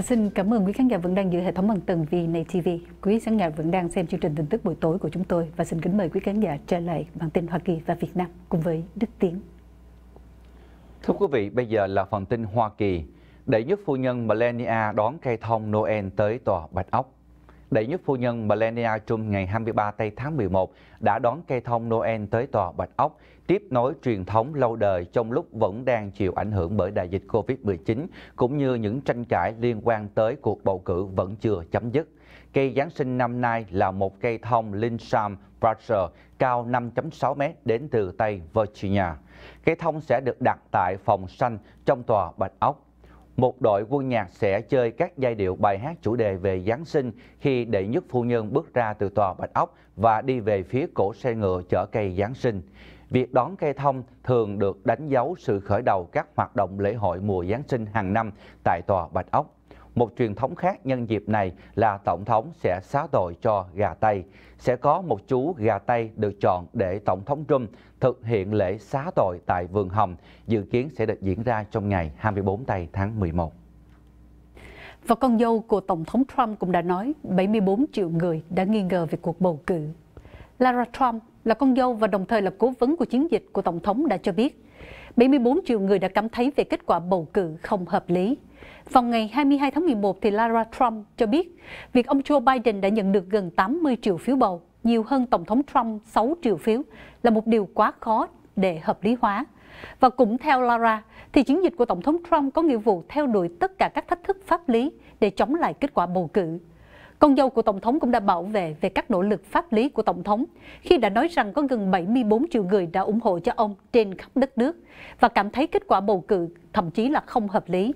Thật xin cảm ơn quý khán giả vẫn đang giữ hệ thống bằng tầng VNA TV. Quý khán giả vẫn đang xem chương trình tin tức buổi tối của chúng tôi và xin kính mời quý khán giả trở lại bản tin Hoa Kỳ và Việt Nam cùng với Đức Tiến. Thưa quý vị, bây giờ là phần tin Hoa Kỳ. để giúp phu nhân Melania đón cây thông Noel tới tòa Bạch Ốc đệ nhất phu nhân Melania Trump ngày 23 tây tháng 11 đã đón cây thông Noel tới tòa Bạch Ốc, tiếp nối truyền thống lâu đời trong lúc vẫn đang chịu ảnh hưởng bởi đại dịch Covid-19, cũng như những tranh cãi liên quan tới cuộc bầu cử vẫn chưa chấm dứt. Cây Giáng sinh năm nay là một cây thông Linsham Bradshaw cao 5.6 m đến từ Tây Virginia. Cây thông sẽ được đặt tại phòng xanh trong tòa Bạch Ốc một đội quân nhạc sẽ chơi các giai điệu bài hát chủ đề về Giáng sinh khi đệ nhất phu nhân bước ra từ tòa Bạch Ốc và đi về phía cổ xe ngựa chở cây Giáng sinh. Việc đón cây thông thường được đánh dấu sự khởi đầu các hoạt động lễ hội mùa Giáng sinh hàng năm tại tòa Bạch Ốc một truyền thống khác nhân dịp này là Tổng thống sẽ xá tội cho gà Tây. Sẽ có một chú gà Tây được chọn để Tổng thống Trump thực hiện lễ xá tội tại Vườn Hồng, dự kiến sẽ được diễn ra trong ngày 24 tây tháng 11. Và con dâu của Tổng thống Trump cũng đã nói 74 triệu người đã nghi ngờ về cuộc bầu cử. Lara Trump là con dâu và đồng thời là cố vấn của chiến dịch của Tổng thống đã cho biết 74 triệu người đã cảm thấy về kết quả bầu cử không hợp lý. Vào ngày 22 tháng 11, thì Lara Trump cho biết việc ông Joe Biden đã nhận được gần 80 triệu phiếu bầu, nhiều hơn Tổng thống Trump 6 triệu phiếu, là một điều quá khó để hợp lý hóa. Và cũng theo Lara, thì chiến dịch của Tổng thống Trump có nghĩa vụ theo đuổi tất cả các thách thức pháp lý để chống lại kết quả bầu cử. Con dâu của Tổng thống cũng đã bảo vệ về các nỗ lực pháp lý của Tổng thống khi đã nói rằng có gần 74 triệu người đã ủng hộ cho ông trên khắp đất nước và cảm thấy kết quả bầu cử thậm chí là không hợp lý.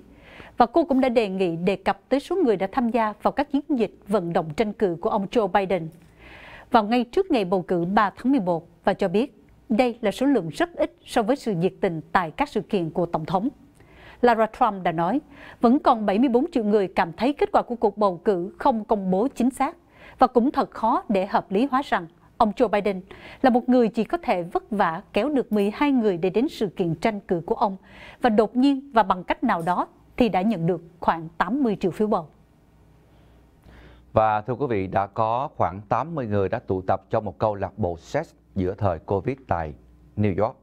Và cô cũng đã đề nghị đề cập tới số người đã tham gia vào các chiến dịch vận động tranh cử của ông Joe Biden vào ngay trước ngày bầu cử 3 tháng 11 và cho biết đây là số lượng rất ít so với sự nhiệt tình tại các sự kiện của Tổng thống. Lara Trump đã nói, vẫn còn 74 triệu người cảm thấy kết quả của cuộc bầu cử không công bố chính xác và cũng thật khó để hợp lý hóa rằng ông Joe Biden là một người chỉ có thể vất vả kéo được 12 người để đến sự kiện tranh cử của ông và đột nhiên và bằng cách nào đó thì đã nhận được khoảng 80 triệu phiếu bầu. Và thưa quý vị, đã có khoảng 80 người đã tụ tập trong một câu lạc bộ sex giữa thời Covid tại New York.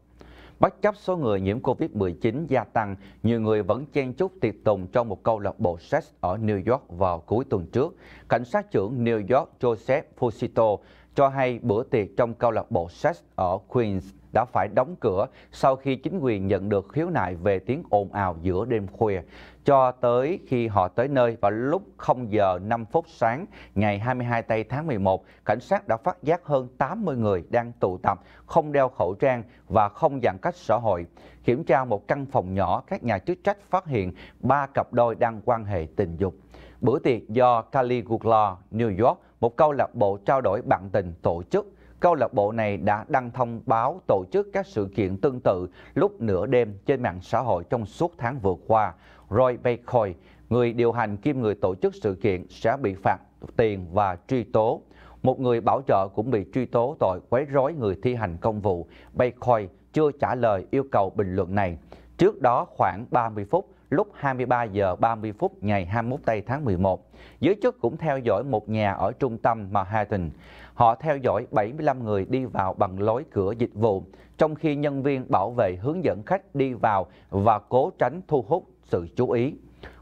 Bất chấp số người nhiễm Covid-19 gia tăng, nhiều người vẫn chen chúc tiệc tùng trong một câu lạc bộ sex ở New York vào cuối tuần trước. Cảnh sát trưởng New York Joseph Fusito cho hay bữa tiệc trong câu lạc bộ sex ở Queens đã phải đóng cửa sau khi chính quyền nhận được khiếu nại về tiếng ồn ào giữa đêm khuya. Cho tới khi họ tới nơi vào lúc 0 giờ 5 phút sáng ngày 22 tây tháng 11, cảnh sát đã phát giác hơn 80 người đang tụ tập, không đeo khẩu trang và không giãn cách xã hội. Kiểm tra một căn phòng nhỏ, các nhà chức trách phát hiện ba cặp đôi đang quan hệ tình dục. Bữa tiệc do Caligula, New York, một câu lạc bộ trao đổi bạn tình tổ chức câu lạc bộ này đã đăng thông báo tổ chức các sự kiện tương tự lúc nửa đêm trên mạng xã hội trong suốt tháng vừa qua. Roy Bacoy, người điều hành kiêm người tổ chức sự kiện sẽ bị phạt tiền và truy tố. Một người bảo trợ cũng bị truy tố tội quấy rối người thi hành công vụ. Bacoy chưa trả lời yêu cầu bình luận này. Trước đó khoảng 30 phút, lúc 23 giờ 30 phút ngày 21 tây tháng 11. Giới chức cũng theo dõi một nhà ở trung tâm Manhattan. Họ theo dõi 75 người đi vào bằng lối cửa dịch vụ, trong khi nhân viên bảo vệ hướng dẫn khách đi vào và cố tránh thu hút sự chú ý.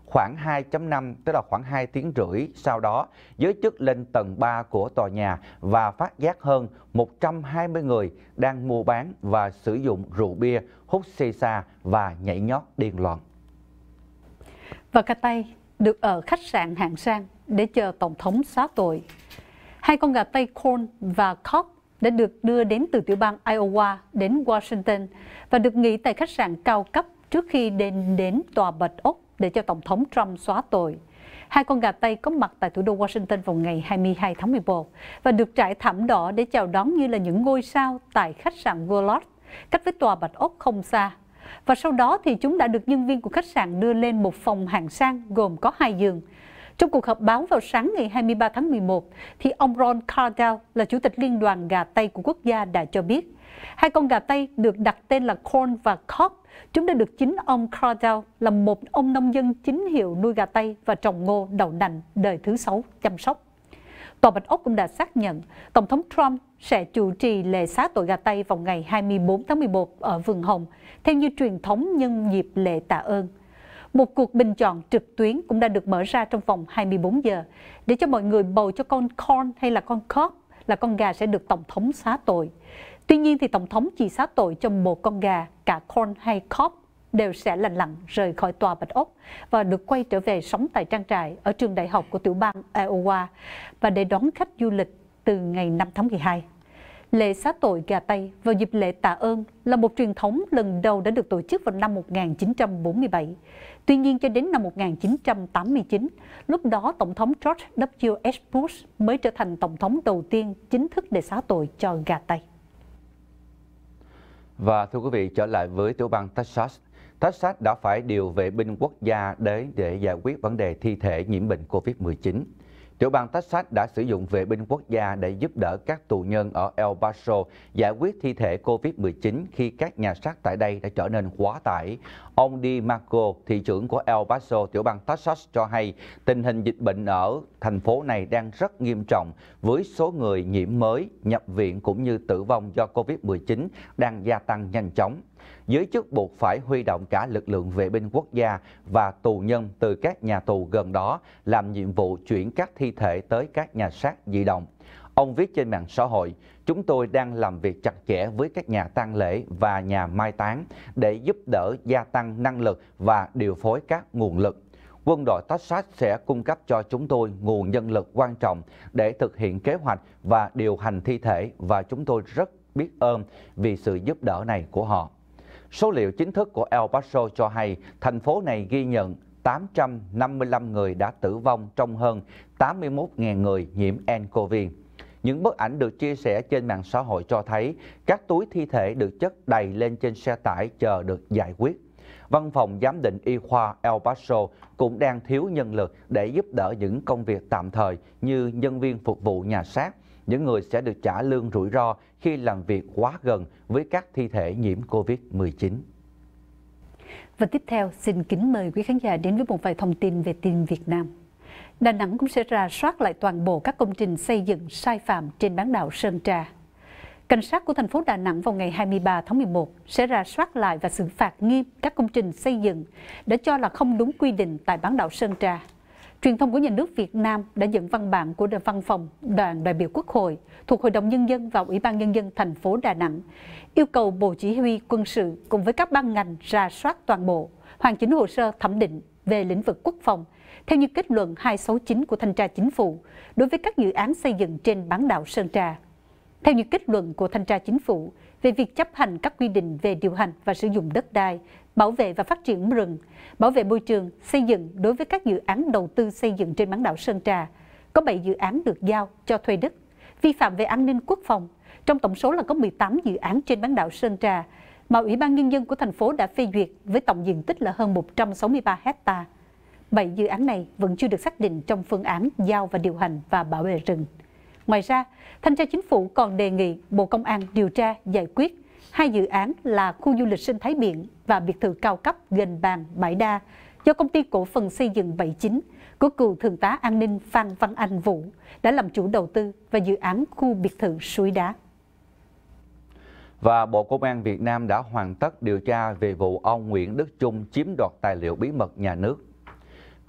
Khoảng 2.5 tức là khoảng 2 tiếng rưỡi sau đó, giới chức lên tầng 3 của tòa nhà và phát giác hơn 120 người đang mua bán và sử dụng rượu bia, hút xì xa và nhảy nhót điên loạn. Và tay được ở khách sạn hạng sang để chờ Tổng thống xá tội Hai con gà Tây Corn và Cox đã được đưa đến từ tiểu bang Iowa đến Washington và được nghỉ tại khách sạn cao cấp trước khi đến, đến tòa Bạch Ốc để cho Tổng thống Trump xóa tội. Hai con gà Tây có mặt tại thủ đô Washington vào ngày 22 tháng 11 và được trải thảm đỏ để chào đón như là những ngôi sao tại khách sạn Goulart, cách với tòa Bạch Ốc không xa. Và sau đó thì chúng đã được nhân viên của khách sạn đưa lên một phòng hạng sang gồm có hai giường trong cuộc họp báo vào sáng ngày 23 tháng 11, thì ông Ron Cardell là chủ tịch liên đoàn gà Tây của quốc gia đã cho biết, hai con gà Tây được đặt tên là Corn và Cobb. Chúng đã được chính ông Cardell là một ông nông dân chính hiệu nuôi gà Tây và trồng ngô đậu nành đời thứ sáu chăm sóc. Tòa Bạch Ốc cũng đã xác nhận Tổng thống Trump sẽ chủ trì lễ xá tội gà Tây vào ngày 24 tháng 11 ở Vườn Hồng, theo như truyền thống nhân dịp lễ tạ ơn. Một cuộc bình chọn trực tuyến cũng đã được mở ra trong vòng 24 giờ để cho mọi người bầu cho con Corn hay là con Cobb là con gà sẽ được Tổng thống xá tội. Tuy nhiên thì Tổng thống chỉ xá tội cho một con gà, cả Corn hay Cobb đều sẽ lành lặng rời khỏi tòa Bạch Ốc và được quay trở về sống tại trang trại ở trường đại học của tiểu bang Iowa và để đón khách du lịch từ ngày 5 tháng 12. Lễ xá tội Gà Tây vào dịp lễ tạ ơn là một truyền thống lần đầu đã được tổ chức vào năm 1947. Tuy nhiên cho đến năm 1989, lúc đó Tổng thống George W.S. Bush mới trở thành Tổng thống đầu tiên chính thức để xá tội cho Gà Tây. Và thưa quý vị, trở lại với tiểu bang Texas. Texas đã phải điều vệ binh quốc gia đến để giải quyết vấn đề thi thể nhiễm bệnh COVID-19. Tiểu bang Texas đã sử dụng vệ binh quốc gia để giúp đỡ các tù nhân ở El Paso giải quyết thi thể COVID-19 khi các nhà xác tại đây đã trở nên quá tải. Ông Di Marco, thị trưởng của El Paso, tiểu bang Texas cho hay tình hình dịch bệnh ở thành phố này đang rất nghiêm trọng với số người nhiễm mới, nhập viện cũng như tử vong do COVID-19 đang gia tăng nhanh chóng. Giới chức buộc phải huy động cả lực lượng vệ binh quốc gia và tù nhân từ các nhà tù gần đó làm nhiệm vụ chuyển các thi thể tới các nhà xác di động. Ông viết trên mạng xã hội, chúng tôi đang làm việc chặt chẽ với các nhà tang lễ và nhà mai táng để giúp đỡ gia tăng năng lực và điều phối các nguồn lực quân đội Texas sẽ cung cấp cho chúng tôi nguồn nhân lực quan trọng để thực hiện kế hoạch và điều hành thi thể và chúng tôi rất biết ơn vì sự giúp đỡ này của họ. Số liệu chính thức của El Paso cho hay thành phố này ghi nhận 855 người đã tử vong trong hơn 81.000 người nhiễm nCoV. Những bức ảnh được chia sẻ trên mạng xã hội cho thấy các túi thi thể được chất đầy lên trên xe tải chờ được giải quyết. Văn phòng giám định y khoa El Paso cũng đang thiếu nhân lực để giúp đỡ những công việc tạm thời như nhân viên phục vụ nhà xác, những người sẽ được trả lương rủi ro khi làm việc quá gần với các thi thể nhiễm COVID-19. Và tiếp theo, xin kính mời quý khán giả đến với một vài thông tin về tin Việt Nam. Đà Nẵng cũng sẽ ra soát lại toàn bộ các công trình xây dựng sai phạm trên bán đảo Sơn Trà. Cảnh sát của thành phố Đà Nẵng vào ngày 23 tháng 11 sẽ ra soát lại và xử phạt nghiêm các công trình xây dựng đã cho là không đúng quy định tại bán đảo Sơn Trà. Truyền thông của nhà nước Việt Nam đã dẫn văn bản của văn phòng đoàn đại biểu Quốc hội thuộc Hội đồng Nhân dân và Ủy ban Nhân dân thành phố Đà Nẵng, yêu cầu Bộ Chỉ huy quân sự cùng với các ban ngành ra soát toàn bộ, hoàn chỉnh hồ sơ thẩm định về lĩnh vực quốc phòng, theo như kết luận 269 của Thanh tra Chính phủ đối với các dự án xây dựng trên bán đảo Sơn Trà. Theo như kết luận của Thanh tra Chính phủ về việc chấp hành các quy định về điều hành và sử dụng đất đai bảo vệ và phát triển rừng, bảo vệ môi trường, xây dựng đối với các dự án đầu tư xây dựng trên bán đảo Sơn Trà. Có 7 dự án được giao cho thuê đất, vi phạm về an ninh quốc phòng. Trong tổng số là có 18 dự án trên bán đảo Sơn Trà mà Ủy ban Nhân dân của thành phố đã phê duyệt với tổng diện tích là hơn 163 hecta. 7 dự án này vẫn chưa được xác định trong phương án giao và điều hành và bảo vệ rừng. Ngoài ra, Thanh tra Chính phủ còn đề nghị Bộ Công an điều tra, giải quyết Hai dự án là khu du lịch sinh thái biển và biệt thự cao cấp gần bàn Bãi Đa do công ty cổ phần xây dựng 79 của cựu Thượng tá An ninh Phan Văn Anh Vũ đã làm chủ đầu tư và dự án khu biệt thự suối đá. Và Bộ Công an Việt Nam đã hoàn tất điều tra về vụ ông Nguyễn Đức Trung chiếm đoạt tài liệu bí mật nhà nước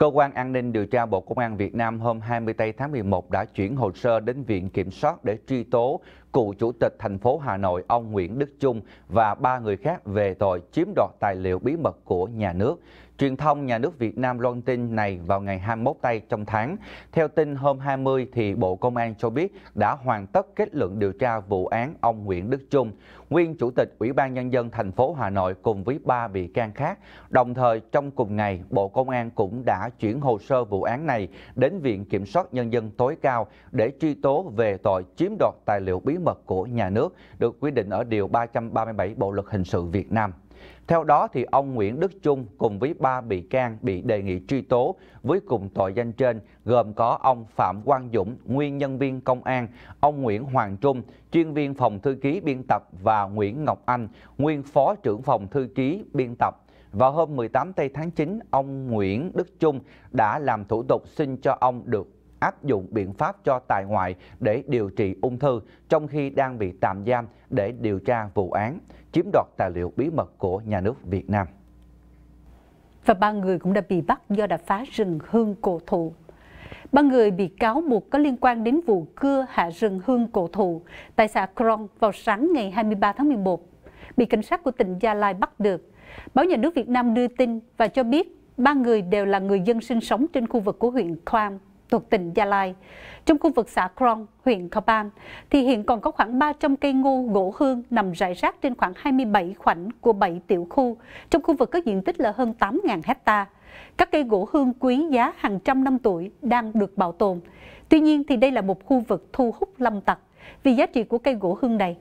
Cơ quan An ninh điều tra Bộ Công an Việt Nam hôm 24 tháng 11 đã chuyển hồ sơ đến Viện Kiểm soát để truy tố cựu Chủ tịch thành phố Hà Nội ông Nguyễn Đức Chung và ba người khác về tội chiếm đoạt tài liệu bí mật của nhà nước. Truyền thông nhà nước Việt Nam loan tin này vào ngày 21 tây trong tháng. Theo tin hôm 20 thì Bộ Công an cho biết đã hoàn tất kết luận điều tra vụ án ông Nguyễn Đức Trung, nguyên chủ tịch Ủy ban nhân dân thành phố Hà Nội cùng với ba bị can khác. Đồng thời trong cùng ngày, Bộ Công an cũng đã chuyển hồ sơ vụ án này đến Viện Kiểm soát Nhân dân tối cao để truy tố về tội chiếm đoạt tài liệu bí mật của nhà nước được quy định ở Điều 337 Bộ Luật Hình sự Việt Nam. Theo đó, thì ông Nguyễn Đức Trung cùng với ba bị can bị đề nghị truy tố với cùng tội danh trên gồm có ông Phạm Quang Dũng, nguyên nhân viên công an, ông Nguyễn Hoàng Trung, chuyên viên phòng thư ký biên tập và Nguyễn Ngọc Anh, nguyên phó trưởng phòng thư ký biên tập. Vào hôm 18 tây tháng 9, ông Nguyễn Đức Trung đã làm thủ tục xin cho ông được áp dụng biện pháp cho tại ngoại để điều trị ung thư trong khi đang bị tạm giam để điều tra vụ án chiếm đoạt tài liệu bí mật của nhà nước Việt Nam. Và ba người cũng đã bị bắt do đã phá rừng hương cổ thụ. Ba người bị cáo buộc có liên quan đến vụ cưa hạ rừng hương cổ thụ tại xã Krong vào sáng ngày 23 tháng 11 bị cảnh sát của tỉnh Gia Lai bắt được. Báo Nhà nước Việt Nam đưa tin và cho biết ba người đều là người dân sinh sống trên khu vực của huyện Khoang thuộc tỉnh Gia Lai. Trong khu vực xã Krong, huyện Kapan, thì hiện còn có khoảng 300 cây ngô gỗ hương nằm rải rác trên khoảng 27 khoảnh của 7 tiểu khu, trong khu vực có diện tích là hơn 8.000 hecta. Các cây gỗ hương quý giá hàng trăm năm tuổi đang được bảo tồn. Tuy nhiên thì đây là một khu vực thu hút lâm tặc vì giá trị của cây gỗ hương này.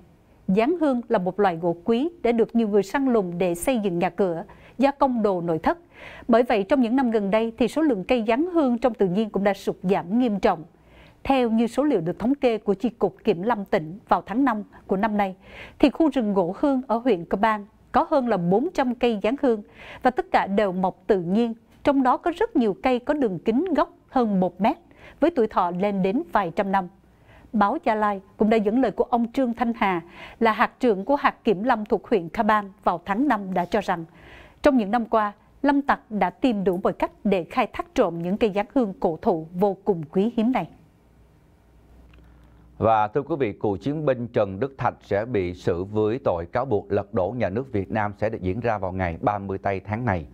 Giáng hương là một loại gỗ quý đã được nhiều người săn lùng để xây dựng nhà cửa, gia công đồ nội thất bởi vậy trong những năm gần đây thì số lượng cây giáng hương trong tự nhiên cũng đã sụt giảm nghiêm trọng. Theo như số liệu được thống kê của Chi cục Kiểm lâm tỉnh vào tháng 5 của năm nay, thì khu rừng gỗ hương ở huyện Cơ Bang có hơn là 400 cây giáng hương và tất cả đều mọc tự nhiên, trong đó có rất nhiều cây có đường kính gốc hơn 1 mét với tuổi thọ lên đến vài trăm năm. Báo Gia Lai cũng đã dẫn lời của ông Trương Thanh Hà là hạt trưởng của hạt kiểm lâm thuộc huyện Kha vào tháng 5 đã cho rằng trong những năm qua, lâm tặc đã tìm đủ mọi cách để khai thác trộm những cây giáng hương cổ thụ vô cùng quý hiếm này. Và thưa quý vị, cựu chiến binh Trần Đức Thạch sẽ bị xử với tội cáo buộc lật đổ nhà nước Việt Nam sẽ được diễn ra vào ngày 30 tây tháng này.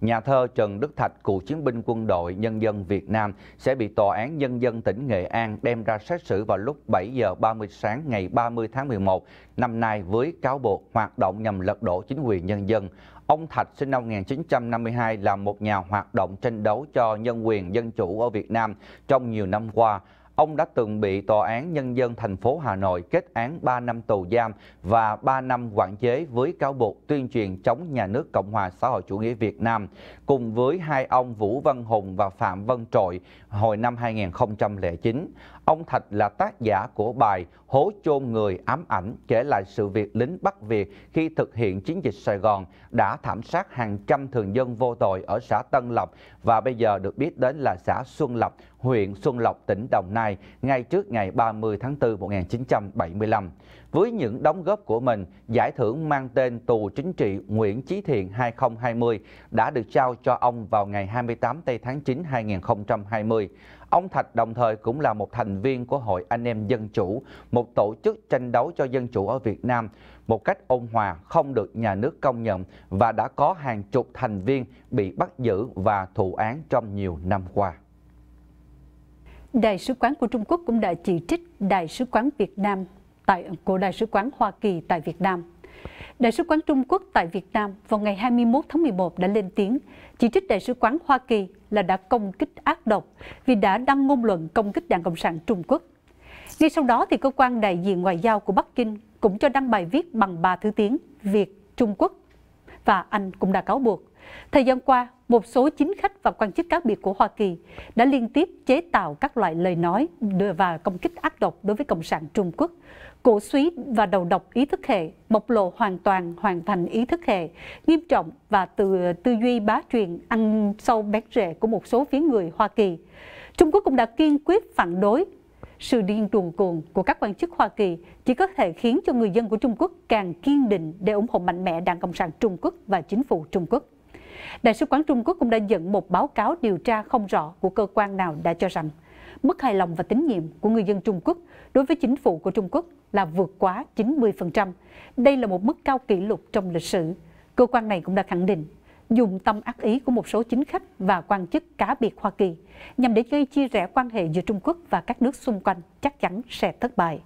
Nhà thơ Trần Đức Thạch, cựu chiến binh quân đội nhân dân Việt Nam sẽ bị Tòa án Nhân dân tỉnh Nghệ An đem ra xét xử vào lúc 7 giờ 30 sáng ngày 30 tháng 11 năm nay với cáo buộc hoạt động nhằm lật đổ chính quyền nhân dân, Ông Thạch sinh năm 1952 là một nhà hoạt động tranh đấu cho nhân quyền dân chủ ở Việt Nam trong nhiều năm qua. Ông đã từng bị Tòa án Nhân dân thành phố Hà Nội kết án 3 năm tù giam và 3 năm quản chế với cáo buộc tuyên truyền chống nhà nước Cộng hòa xã hội chủ nghĩa Việt Nam, cùng với hai ông Vũ Văn Hùng và Phạm Văn Trội hồi năm 2009. Ông Thạch là tác giả của bài Hố chôn người ám ảnh kể lại sự việc lính Bắc Việt khi thực hiện chiến dịch Sài Gòn đã thảm sát hàng trăm thường dân vô tội ở xã Tân Lập và bây giờ được biết đến là xã Xuân Lập, huyện Xuân Lộc, tỉnh Đồng Nai ngay trước ngày 30 tháng 4 1975. Với những đóng góp của mình, giải thưởng mang tên Tù Chính trị Nguyễn Chí Thiện 2020 đã được trao cho ông vào ngày 28 tây tháng 9 2020. Ông Thạch đồng thời cũng là một thành viên của Hội Anh em Dân Chủ, một tổ chức tranh đấu cho dân chủ ở Việt Nam một cách ôn hòa, không được nhà nước công nhận và đã có hàng chục thành viên bị bắt giữ và thụ án trong nhiều năm qua. Đại sứ quán của Trung Quốc cũng đã chỉ trích Đại sứ quán Việt Nam tại của Đại sứ quán Hoa Kỳ tại Việt Nam. Đại sứ quán Trung Quốc tại Việt Nam vào ngày 21 tháng 11 đã lên tiếng chỉ trích Đại sứ quán Hoa Kỳ là đã công kích ác độc vì đã đăng ngôn luận công kích Đảng Cộng sản Trung Quốc. Ngay sau đó thì cơ quan đại diện ngoại giao của Bắc Kinh cũng cho đăng bài viết bằng ba thứ tiếng Việt, Trung Quốc và Anh cũng đã cáo buộc. Thời gian qua, một số chính khách và quan chức cá biệt của Hoa Kỳ đã liên tiếp chế tạo các loại lời nói và công kích ác độc đối với Cộng sản Trung Quốc, cổ suý và đầu độc ý thức hệ, bộc lộ hoàn toàn hoàn thành ý thức hệ, nghiêm trọng và từ tư duy bá truyền ăn sâu bén rễ của một số phía người Hoa Kỳ. Trung Quốc cũng đã kiên quyết phản đối sự điên cuồng cuồng của các quan chức Hoa Kỳ chỉ có thể khiến cho người dân của Trung Quốc càng kiên định để ủng hộ mạnh mẽ Đảng Cộng sản Trung Quốc và chính phủ Trung Quốc. Đại sứ quán Trung Quốc cũng đã dẫn một báo cáo điều tra không rõ của cơ quan nào đã cho rằng mức hài lòng và tín nhiệm của người dân Trung Quốc đối với chính phủ của Trung Quốc là vượt quá 90%. Đây là một mức cao kỷ lục trong lịch sử. Cơ quan này cũng đã khẳng định dùng tâm ác ý của một số chính khách và quan chức cá biệt Hoa Kỳ nhằm để gây chia rẽ quan hệ giữa Trung Quốc và các nước xung quanh chắc chắn sẽ thất bại.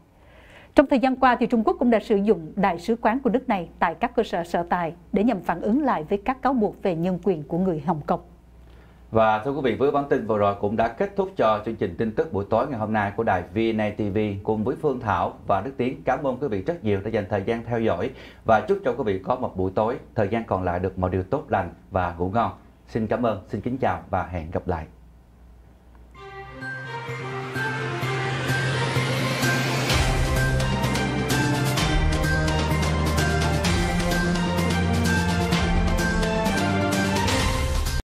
Trong thời gian qua, thì Trung Quốc cũng đã sử dụng đại sứ quán của nước này tại các cơ sở sở tài để nhằm phản ứng lại với các cáo buộc về nhân quyền của người Hồng Kông. Và thưa quý vị, với bản tin vừa rồi cũng đã kết thúc cho chương trình tin tức buổi tối ngày hôm nay của đài VNA TV cùng với Phương Thảo và Đức Tiến. Cảm ơn quý vị rất nhiều đã dành thời gian theo dõi và chúc cho quý vị có một buổi tối, thời gian còn lại được mọi điều tốt lành và ngủ ngon. Xin cảm ơn, xin kính chào và hẹn gặp lại.